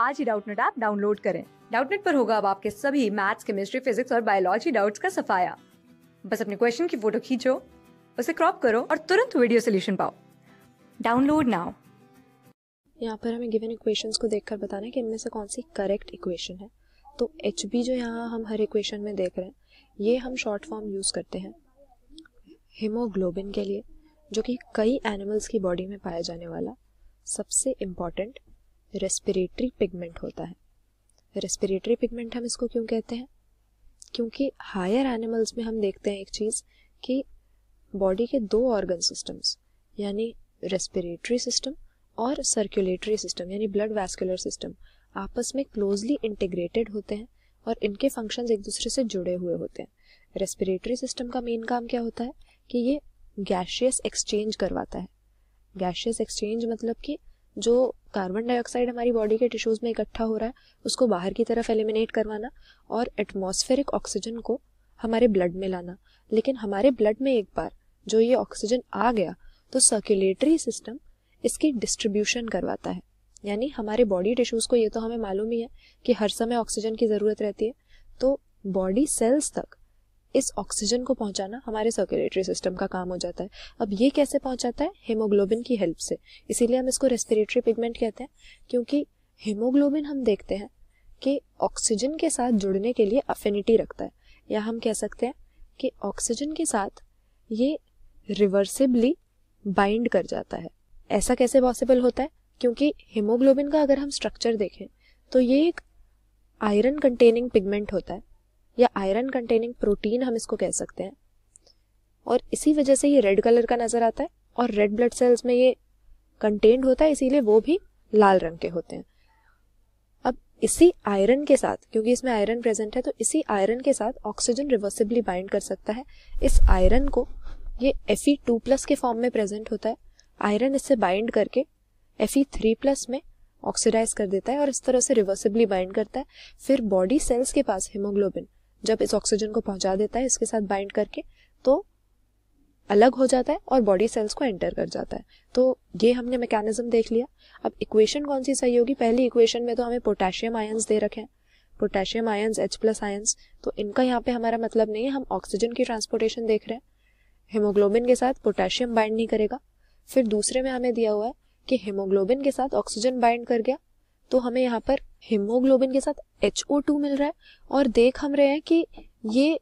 आज ही Doubtnut app download करें डाउटनेट पर होगा अब आपके सभी मैथ्स केमिस्ट्री फिजिक्स और बायोलॉजी डाउट्स का सफाया बस अपने क्वेश्चन की फोटो खींचो उसे क्रॉप करो और तुरंत वीडियो सोल्यूशन पाओ डाउनलोड नाउ यहाँ पर हमें गिवन इक्वेशंस को देखकर बताना है कि इनमें से कौन सी करेक्ट इक्वेशन है तो एच बी जो यहाँ हम हर इक्वेशन में देख रहे हैं ये हम शॉर्ट फॉर्म यूज़ करते हैं हीमोग्लोबिन के लिए जो कि कई एनिमल्स की बॉडी में पाया जाने वाला सबसे इम्पॉर्टेंट रेस्पिरेटरी पिगमेंट होता है रेस्पिरेटरी पिगमेंट हम इसको क्यों कहते हैं क्योंकि हायर एनिमल्स में हम देखते हैं एक चीज़ कि बॉडी के दो ऑर्गन सिस्टम्स यानी रेस्पिरेटरी सिस्टम और सर्कुलेटरी सिस्टम यानी ब्लड वैस्कुलर सिस्टम आपस में क्लोजली इंटीग्रेटेड होते हैं और इनके फंक्शंस एक दूसरे से जुड़े हुए होते हैं रेस्पिरेटरी सिस्टम का मेन काम क्या होता है कि ये गैशियस एक्सचेंज करवाता है गैशियस एक्सचेंज मतलब कि जो कार्बन डाइऑक्साइड हमारी बॉडी के टिश्यूज़ में इकट्ठा हो रहा है उसको बाहर की तरफ एलिमिनेट करवाना और एटमॉस्फेरिक ऑक्सीजन को हमारे ब्लड में लाना लेकिन हमारे ब्लड में एक बार जो ये ऑक्सीजन आ गया तो सर्कुलेटरी सिस्टम इसकी डिस्ट्रीब्यूशन करवाता है यानी हमारे बॉडी टिश्यूज़ को ये तो हमें मालूम ही है कि हर समय ऑक्सीजन की ज़रूरत रहती है तो बॉडी सेल्स तक इस ऑक्सीजन को पहुंचाना हमारे सर्कुलेटरी सिस्टम का काम हो जाता है अब ये कैसे पहुंचाता है हेमोग्लोबिन की हेल्प से इसीलिए हम इसको रेस्पिरेटरी पिगमेंट कहते हैं क्योंकि हीमोग्लोबिन हम देखते हैं कि ऑक्सीजन के साथ जुड़ने के लिए अफिनिटी रखता है या हम कह सकते हैं कि ऑक्सीजन के साथ ये रिवर्सिबली बाइंड कर जाता है ऐसा कैसे पॉसिबल होता है क्योंकि हीमोग्लोबिन का अगर हम स्ट्रक्चर देखें तो ये एक आयरन कंटेनिंग पिगमेंट होता है या आयरन कंटेनिंग प्रोटीन हम इसको कह सकते हैं और इसी वजह से ये रेड कलर का नज़र आता है और रेड ब्लड सेल्स में ये कंटेंड होता है इसीलिए वो भी लाल रंग के होते हैं अब इसी आयरन के साथ क्योंकि इसमें आयरन प्रेजेंट है तो इसी आयरन के साथ ऑक्सीजन रिवर्सिबली बाइंड कर सकता है इस आयरन को ये एफ टू प्लस के फॉर्म में प्रेजेंट होता है आयरन इससे बाइंड करके एफ थ्री प्लस में ऑक्सीडाइज कर देता है और इस तरह से रिवर्सिबली बाइंड करता है फिर बॉडी सेल्स के पास हीमोग्लोबिन जब इस ऑक्सीजन को पहुंचा देता है इसके साथ बाइंड करके तो अलग हो जाता है और बॉडी सेल्स को एंटर कर जाता है तो ये हमने मैकेनिज्म देख लिया अब इक्वेशन कौन सी सही होगी पहली इक्वेशन में तो हमें पोटेशियम आयन्स दे रखे हैं potassium ions H plus ions तो इनका यहाँ पे हमारा मतलब नहीं है हम ऑक्सीजन की ट्रांसपोर्टेशन देख रहे हैं हेमोग्लोबिन के साथ पोटेशियम बाइंड नहीं करेगा फिर दूसरे में हमें दिया हुआ है कि हेमोग्लोबिन के साथ ऑक्सीजन बाइंड कर गया तो हमें यहाँ पर हिमोग्लोबिन के साथ एच मिल रहा है और देख हम रहे हैं कि ये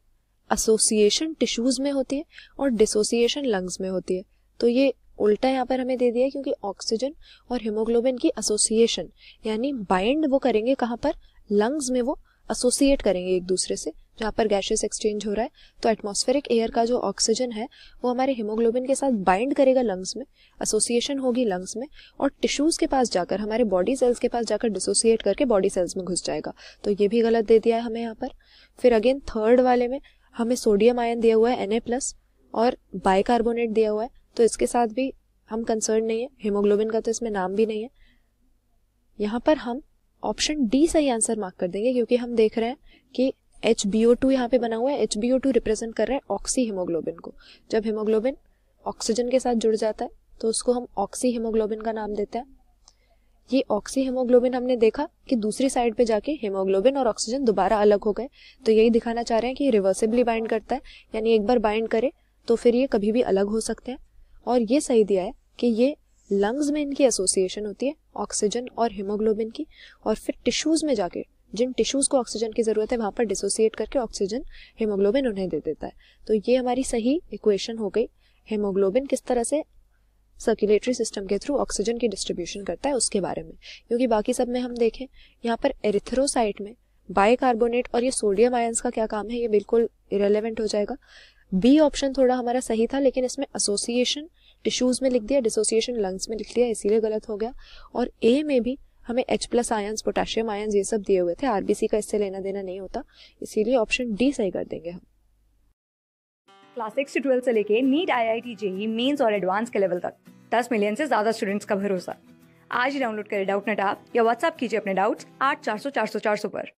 एसोसिएशन टिश्यूज में होती है और डिसोसिएशन लंग्स में होती है तो ये उल्टा यहाँ पर हमें दे दिया क्योंकि ऑक्सीजन और हीमोग्लोबिन की एसोसिएशन यानी बाइंड वो करेंगे कहाँ पर लंग्स में वो एसोसिएट करेंगे एक दूसरे से जहाँ पर गैसेस एक्सचेंज हो रहा है तो एटमॉस्फेरिक एयर का जो ऑक्सीजन है वो हमारे हीमोग्लोबिन के साथ बाइंड करेगा लंग्स में एसोसिएशन होगी लंग्स में और टिश्यूज के पास जाकर हमारे बॉडी सेल्स के पास जाकर डिसोसिएट करके बॉडी सेल्स में घुस जाएगा तो ये भी गलत दे दिया है हमें यहाँ पर फिर अगेन थर्ड वाले में हमें सोडियम आयन दिया हुआ है एन प्लस और बाइकार्बोनेट दिया हुआ है तो इसके साथ भी हम कंसर्न नहीं है हीमोग्लोबिन का तो इसमें नाम भी नहीं है यहाँ पर हम ऑप्शन डी सही आंसर मार्क कर देंगे क्योंकि हम देख रहे हैं कि एच बी ओ टू यहाँ पे बना हुआ है H B O two represent कर रहा है ऑक्सी हीमोग्लोबिन को जब हीमोग्लोबिन ऑक्सीजन के साथ जुड़ जाता है तो उसको हम ऑक्सी हीमोग्लोबिन का नाम देते हैं ये ऑक्सी हेमोग्लोबिन हमने देखा कि दूसरी साइड पे जाके हेमोग्लोबिन और ऑक्सीजन दोबारा अलग हो गए तो यही दिखाना चाह रहे हैं कि ये रिवर्सिबली बाइंड करता है यानी एक बार बाइंड करे तो फिर ये कभी भी अलग हो सकते हैं और ये सही दिया है कि ये लंग्स में इनकी एसोसिएशन होती है ऑक्सीजन और हीमोग्लोबिन की और फिर टिश्यूज में जाके जिन टिश्यूज को ऑक्सीजन की जरूरत है वहां पर डिसोसिएट करके ऑक्सीजन हेमोग्लोबिन उन्हें दे देता है तो ये हमारी सही इक्वेशन हो गई हेमोग्लोबिन किस तरह से सर्कुलेटरी सिस्टम के थ्रू ऑक्सीजन की डिस्ट्रीब्यूशन करता है उसके बारे में क्योंकि बाकी सब में हम देखें यहाँ पर एरिथ्रोसाइट में बायकार्बोनेट और ये सोडियम आयंस का क्या काम है ये बिल्कुल इरेलीवेंट हो जाएगा बी ऑप्शन थोड़ा हमारा सही था लेकिन इसमें एसोसिएशन टिश्यूज में लिख दिया डिसोसिएशन लंग्स में लिख दिया इसीलिए गलत हो गया और ए में भी हमें H plus ion potassium ion ये सब दिए हुए थे आरबीसी का इससे लेना देना नहीं होता इसीलिए ऑप्शन डी सही कर देंगे हम क्लास सिक्स से ट्वेल्थ से लेके NEET I I T JEE mains और एडवांस के लेवल तक दस मिलियन से ज्यादा स्टूडेंट्स का भरोसा आज ही डाउनलोड करें डाउट नेट आप या व्हाट्सअप कीजिए अपने डाउट्स आठ चार सौ चार सौ चार सौ पर